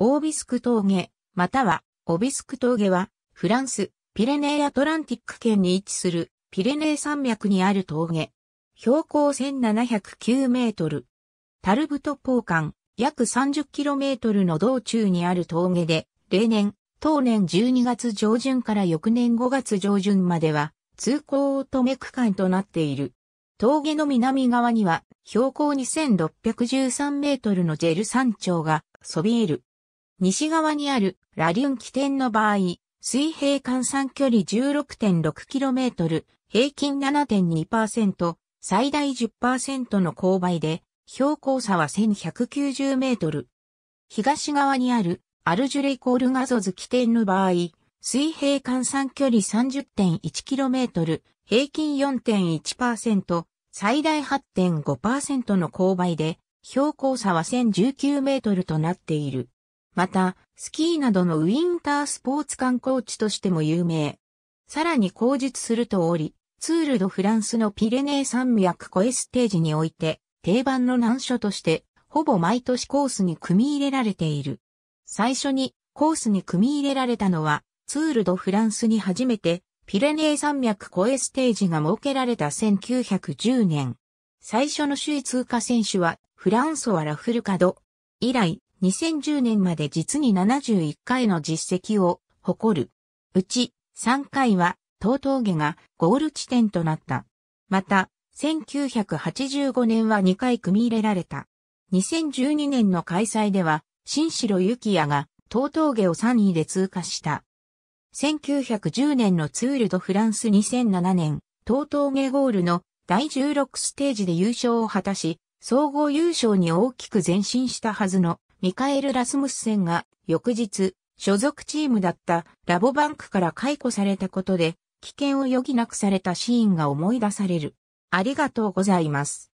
オービスク峠、またはオビスク峠は、フランス、ピレネーアトランティック県に位置する、ピレネー山脈にある峠。標高1709メートル。タルブトポーカン、約3 0トルの道中にある峠で、例年、当年12月上旬から翌年5月上旬までは、通行を止め区間となっている。峠の南側には、標高2613メートルのジェル山頂がそびえる。西側にあるラリュン起点の場合、水平換算距離 16.6km、平均7.2%、最大10%の勾配で、標高差は1190メートル。東側にあるアルジュレイコールガゾズ起点の場合、水平換算距離 30.1km、平均4.1%、最大8.5%の勾配で、標高差は1019メートルとなっている。また、スキーなどのウィンタースポーツ観光地としても有名。さらに口述するとおり、ツールドフランスのピレネー山脈コエステージにおいて、定番の難所として、ほぼ毎年コースに組み入れられている。最初にコースに組み入れられたのは、ツールドフランスに初めて、ピレネー山脈コエステージが設けられた1910年。最初の首位通過選手は、フランソワ・ラフルカド。以来、2010年まで実に71回の実績を誇る。うち3回は東峠がゴール地点となった。また、1985年は2回組み入れられた。2012年の開催では、新城幸也が東峠を3位で通過した。1910年のツールドフランス2007年、東峠ゴールの第16ステージで優勝を果たし、総合優勝に大きく前進したはずのミカエル・ラスムスセンが翌日、所属チームだったラボバンクから解雇されたことで、危険を余儀なくされたシーンが思い出される。ありがとうございます。